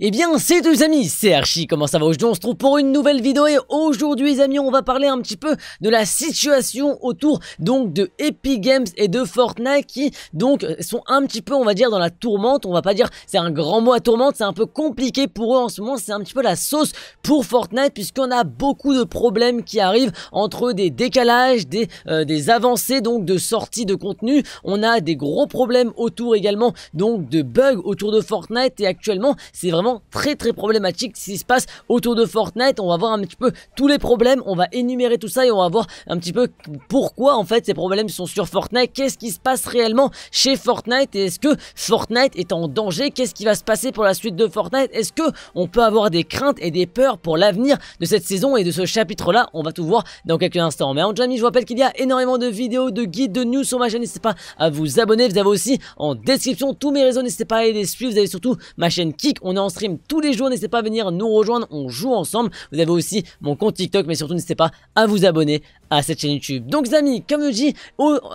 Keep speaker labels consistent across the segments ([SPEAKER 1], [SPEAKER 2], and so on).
[SPEAKER 1] Eh bien, c'est tous amis, c'est Archie, comment ça va Aujourd'hui, on se trouve pour une nouvelle vidéo et aujourd'hui, amis, on va parler un petit peu de la situation autour donc de Epic Games et de Fortnite qui donc sont un petit peu, on va dire, dans la tourmente. On va pas dire c'est un grand mot à tourmente, c'est un peu compliqué pour eux en ce moment. C'est un petit peu la sauce pour Fortnite puisqu'on a beaucoup de problèmes qui arrivent entre des décalages, des, euh, avancées donc de sortie de contenu. On a des gros problèmes autour également donc de bugs autour de Fortnite et actuellement, c'est vraiment très très problématique ce qui se passe autour de Fortnite. On va voir un petit peu tous les problèmes, on va énumérer tout ça et on va voir un petit peu pourquoi en fait ces problèmes sont sur Fortnite. Qu'est-ce qui se passe réellement chez Fortnite et est-ce que Fortnite est en danger Qu'est-ce qui va se passer pour la suite de Fortnite Est-ce que on peut avoir des craintes et des peurs pour l'avenir de cette saison et de ce chapitre-là On va tout voir dans quelques instants. Mais en jamais, je vous rappelle qu'il y a énormément de vidéos, de guides, de news sur ma chaîne. N'hésitez pas à vous abonner. Vous avez aussi en description tous mes réseaux. N'hésitez pas à les suivre. Vous avez surtout ma chaîne Kick On est en stream tous les jours. N'hésitez pas à venir nous rejoindre, on joue ensemble. Vous avez aussi mon compte TikTok, mais surtout n'hésitez pas à vous abonner à cette chaîne YouTube. Donc amis, comme je dis,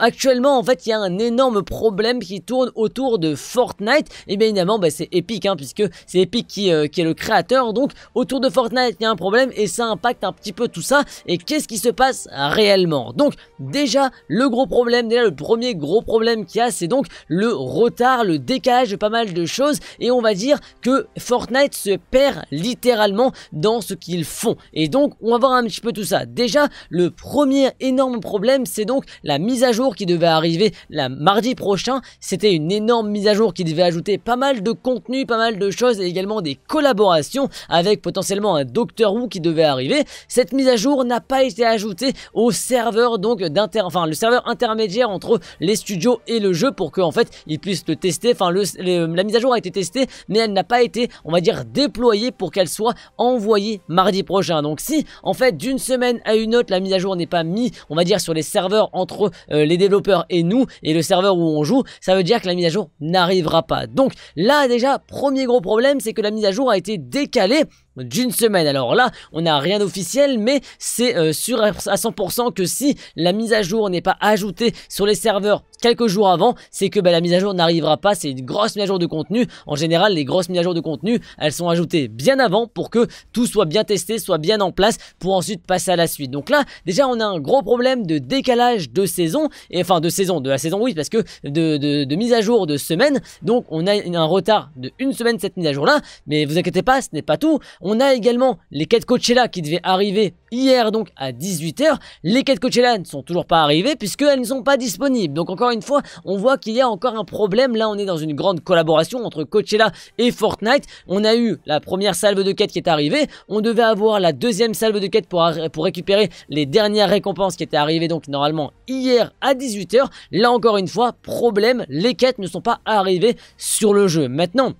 [SPEAKER 1] actuellement en fait il y a un énorme problème qui tourne autour de Fortnite. Et bien évidemment, bah, c'est épique, hein, puisque c'est Epic euh, qui, est le créateur. Donc autour de Fortnite, il y a un problème et ça impacte un petit peu tout ça. Et qu'est-ce qui se passe réellement Donc déjà, le gros problème, déjà le premier gros problème qu'il y a, c'est donc le retard, le décalage de pas mal de choses. Et on va dire que Fortnite se perd littéralement dans ce qu'ils font. Et donc, on va voir un petit peu tout ça. Déjà, le premier énorme problème, c'est donc la mise à jour qui devait arriver la mardi prochain. C'était une énorme mise à jour qui devait ajouter pas mal de contenu, pas mal de choses et également des collaborations avec potentiellement un Doctor Who qui devait arriver. Cette mise à jour n'a pas été ajoutée au serveur donc d'inter, enfin le serveur intermédiaire entre les studios et le jeu pour que en fait ils puissent le tester. Enfin, la mise à jour a été testée, mais elle n'a pas été on va dire, déployée pour qu'elle soit envoyée mardi prochain. Donc si, en fait, d'une semaine à une autre, la mise à jour n'est pas mise, on va dire, sur les serveurs entre euh, les développeurs et nous, et le serveur où on joue, ça veut dire que la mise à jour n'arrivera pas. Donc là, déjà, premier gros problème, c'est que la mise à jour a été décalée d'une semaine. Alors là, on n'a rien d'officiel, mais c'est euh, sûr à 100% que si la mise à jour n'est pas ajoutée sur les serveurs quelques jours avant, c'est que bah, la mise à jour n'arrivera pas. C'est une grosse mise à jour de contenu. En général, les grosses mises à jour de contenu, elles sont ajoutées bien avant pour que tout soit bien testé, soit bien en place pour ensuite passer à la suite. Donc là, déjà, on a un gros problème de décalage de saison, et enfin de saison, de la saison, oui, parce que de, mise à jour de semaine. Donc on a un retard de une semaine cette mise à jour là, mais vous inquiétez pas, ce n'est pas tout. On a également les quêtes Coachella qui devaient arriver hier donc à 18h. Les quêtes Coachella ne sont toujours pas arrivées puisqu'elles ne sont pas disponibles. Donc encore une fois, on voit qu'il y a encore un problème. Là, on est dans une grande collaboration entre Coachella et Fortnite. On a eu la première salve de quêtes qui est arrivée. On devait avoir la deuxième salve de quêtes pour, pour récupérer les dernières récompenses qui étaient arrivées donc normalement hier à 18h. Là encore une fois, problème, les quêtes ne sont pas arrivées sur le jeu. Maintenant,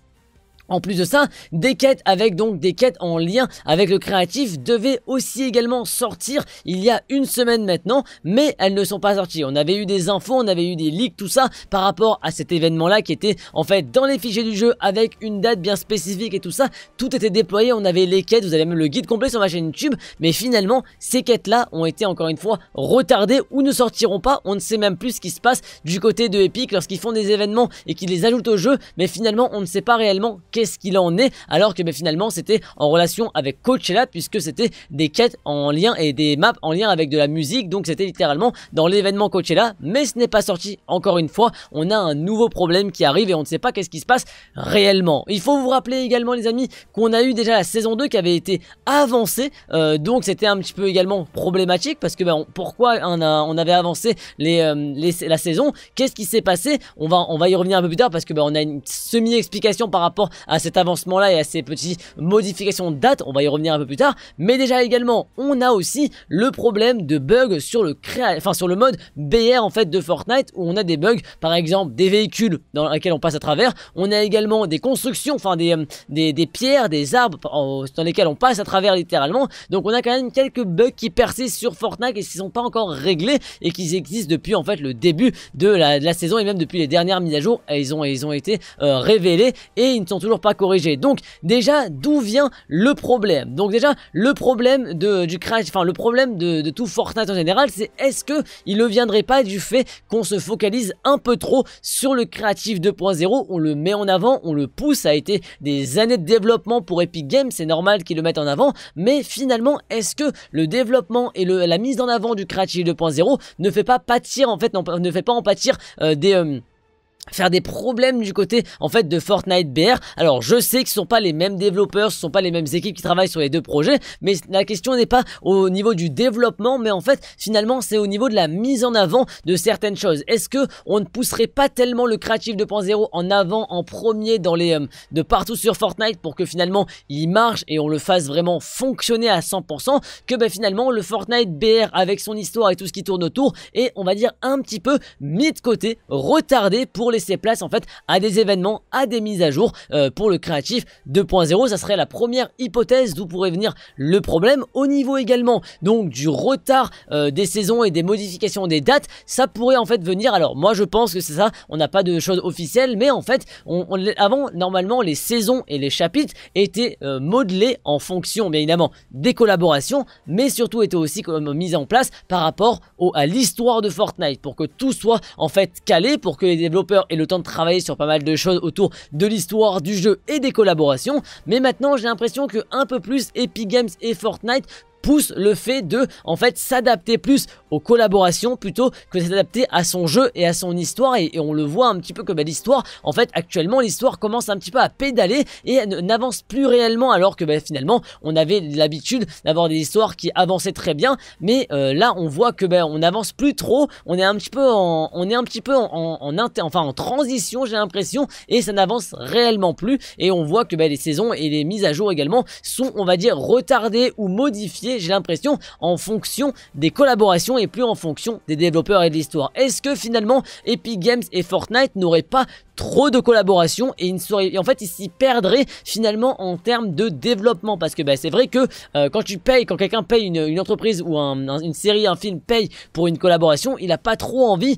[SPEAKER 1] en plus de ça, des quêtes avec donc des quêtes en lien avec le créatif devaient aussi également sortir il y a une semaine maintenant, mais elles ne sont pas sorties. On avait eu des infos, on avait eu des leaks, tout ça par rapport à cet événement-là qui était en fait dans les fichiers du jeu avec une date bien spécifique et tout ça. Tout était déployé, on avait les quêtes, vous avez même le guide complet sur ma chaîne YouTube, mais finalement ces quêtes-là ont été encore une fois retardées ou ne sortiront pas. On ne sait même plus ce qui se passe du côté de Epic lorsqu'ils font des événements et qu'ils les ajoutent au jeu, mais finalement on ne sait pas réellement qu'est-ce qu'il en est, alors que ben, finalement c'était en relation avec Coachella, puisque c'était des quêtes en lien et des maps en lien avec de la musique, donc c'était littéralement dans l'événement Coachella, mais ce n'est pas sorti encore une fois, on a un nouveau problème qui arrive et on ne sait pas qu'est-ce qui se passe réellement. Il faut vous rappeler également les amis qu'on a eu déjà la saison 2 qui avait été avancée, euh, donc c'était un petit peu également problématique parce que ben, pourquoi on, avait avancé euh, les, la saison, qu'est-ce qui s'est passé on va, on va y revenir un peu plus tard parce que ben, on a une semi-explication par rapport à à cet avancement-là et à ces petites modifications de date. On va y revenir un peu plus tard. Mais déjà également, on a aussi le problème de bugs sur le, créa... enfin, sur le mode BR en fait de Fortnite où on a des bugs, par exemple des véhicules dans lesquels on passe à travers. On a également des constructions, enfin des, euh, des, pierres, des arbres dans lesquels on passe à travers littéralement. Donc on a quand même quelques bugs qui persistent sur Fortnite et qui ne sont pas encore réglés et qui existent depuis en fait le début de la, saison et même depuis les dernières mises à jour. Ils ont, ils ont été euh, révélés et ils ne sont toujours pas corrigé. Donc déjà, d'où vient le problème Donc déjà, le problème de, du crash, enfin le problème de, tout Fortnite en général, c'est est-ce que il ne viendrait pas du fait qu'on se focalise un peu trop sur le créatif 2.0, on le met en avant, on le pousse, ça a été des années de développement pour Epic Games, c'est normal qu'ils le mettent en avant, mais finalement, est-ce que le développement et la mise en avant du créatif 2.0 ne fait pas pâtir en fait, ne fait pas en pâtir euh, des... Euh, faire des problèmes du côté en fait de Fortnite BR. Alors je sais que ce sont pas les mêmes développeurs, ce sont pas les mêmes équipes qui travaillent sur les deux projets, mais la question n'est pas au niveau du développement, mais en fait finalement c'est au niveau de la mise en avant de certaines choses. Est-ce que on ne pousserait pas tellement le créatif 2.0 en avant en premier dans les euh, de partout sur Fortnite pour que finalement il marche et on le fasse vraiment fonctionner à 100% que ben, finalement le Fortnite BR avec son histoire et tout ce qui tourne autour et on va dire un petit peu mis de côté, retardé pour les ses places en fait à des événements, à des mises à jour euh, pour le créatif 2.0. Ça serait la première hypothèse d'où pourrait venir le problème. Au niveau également donc du retard euh, des saisons et des modifications des dates, ça pourrait en fait venir. Alors moi je pense que c'est ça, on n'a pas de choses officielles, mais en fait on, avant normalement les saisons et les chapitres étaient euh, modelés en fonction bien évidemment des collaborations, mais surtout étaient aussi comme mises en place par rapport au, à l'histoire de Fortnite pour que tout soit en fait calé, pour que les développeurs et le temps de travailler sur pas mal de choses autour de l'histoire du jeu et des collaborations. Mais maintenant, j'ai l'impression que un peu plus Epic Games et Fortnite pousse le fait de en fait s'adapter plus aux collaborations plutôt que s'adapter à son jeu et à son histoire et, on le voit un petit peu que l'histoire en fait actuellement l'histoire commence un petit peu à pédaler et n'avance plus réellement alors que bah, finalement on avait l'habitude d'avoir des histoires qui avançaient très bien mais euh, là on voit que bah, on n'avance plus trop on est un petit peu en, on est un petit peu en, enfin en transition j'ai l'impression et ça n'avance réellement plus et on voit que bah, les saisons et les mises à jour également sont on va dire retardées ou modifiées j'ai l'impression, en fonction des collaborations et plus en fonction des développeurs et de l'histoire. Est-ce que finalement Epic Games et Fortnite n'auraient pas trop de collaborations et, une en fait Il s'y perdrait finalement en termes de développement parce que bah, c'est vrai que euh, quand tu payes, quand quelqu'un paye une, entreprise ou une série, un film paye pour une collaboration, il a pas trop envie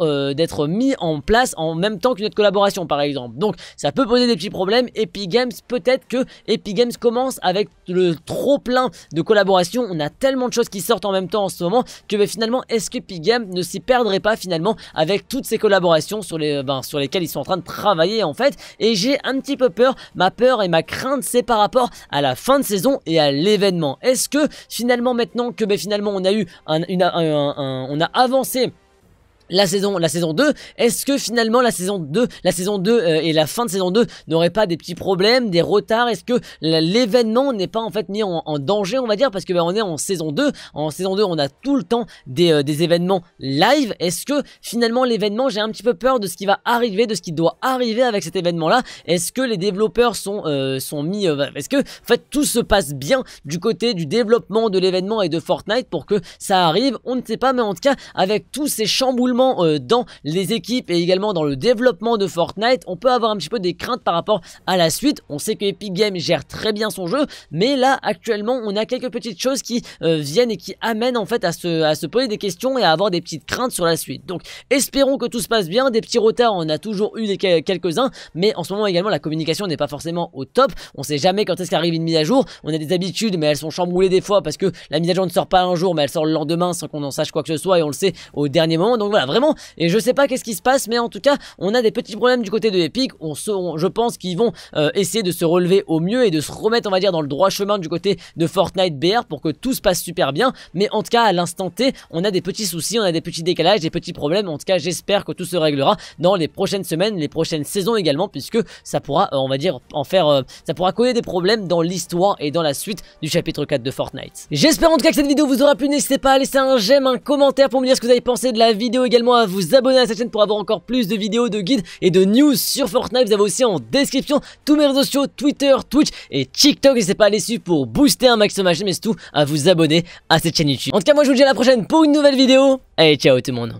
[SPEAKER 1] euh, d'être mis en place en même temps qu'une autre collaboration par exemple. Donc ça peut poser des petits problèmes. Epic Games, peut-être que Epic Games commence avec le trop plein de collaborations. On a tellement de choses qui sortent en même temps en ce moment que bah, finalement est-ce que Epic Games ne s'y perdrait pas finalement avec toutes ces collaborations sur les ben, sur lesquelles ils sont en train de travailler en fait. Et j'ai un petit peu peur. Ma peur et ma crainte, c'est par rapport à la fin de saison et à l'événement. Est-ce que finalement, maintenant que ben, finalement on a eu un on a avancé la saison, la saison 2, est-ce que finalement la saison 2, la saison 2 euh, et la fin de saison 2 n'auraient pas des petits problèmes, des retards Est-ce que l'événement n'est pas en fait mis en, danger, on va dire, parce que bah, on est en saison 2, en saison 2 on a tout le temps euh, des, événements live. Est-ce que finalement l'événement, j'ai un petit peu peur de ce qui va arriver, de ce qui doit arriver avec cet événement-là Est-ce que les développeurs sont euh, sont mis, bah, est-ce que en fait tout se passe bien du côté du développement de l'événement et de Fortnite pour que ça arrive On ne sait pas, mais en tout cas avec tous ces chamboulements euh, dans les équipes et également dans le développement de Fortnite, on peut avoir un petit peu des craintes par rapport à la suite. On sait que Epic Games gère très bien son jeu, mais là actuellement on a quelques petites choses qui euh, viennent et qui amènent en fait à se, poser des questions et à avoir des petites craintes sur la suite. Donc espérons que tout se passe bien, des petits retards on a toujours eu quelques-uns, mais en ce moment également la communication n'est pas forcément au top, on sait jamais quand est-ce qu'arrive une mise à jour, on a des habitudes mais elles sont chamboulées des fois parce que la mise à jour ne sort pas un jour mais elle sort le lendemain sans qu'on en sache quoi que ce soit et on le sait au dernier moment, donc voilà bah, vraiment, et je sais pas qu'est-ce qui se passe, mais en tout cas, on a des petits problèmes du côté de Epic. On, je pense qu'ils vont euh, essayer de se relever au mieux et de se remettre, on va dire, dans le droit chemin du côté de Fortnite BR pour que tout se passe super bien. Mais en tout cas, à l'instant T, on a des petits soucis, on a des petits décalages, des petits problèmes. En tout cas, j'espère que tout se réglera dans les prochaines semaines, les prochaines saisons également, puisque ça pourra, euh, on va dire, en faire, euh, ça pourra causer des problèmes dans l'histoire et dans la suite du chapitre 4 de Fortnite. J'espère en tout cas que cette vidéo vous aura plu. N'hésitez pas à laisser un j'aime, un commentaire pour me dire ce que vous avez pensé de la vidéo également à vous abonner à cette chaîne pour avoir encore plus de vidéos, de guides et de news sur Fortnite. Vous avez aussi en description tous mes réseaux sociaux, Twitter, Twitch et TikTok. N'hésitez pas à les suivre pour booster un maximum ma chaîne, tout, à vous abonner à cette chaîne YouTube. En tout cas, moi je vous dis à la prochaine pour une nouvelle vidéo. Allez, ciao tout le monde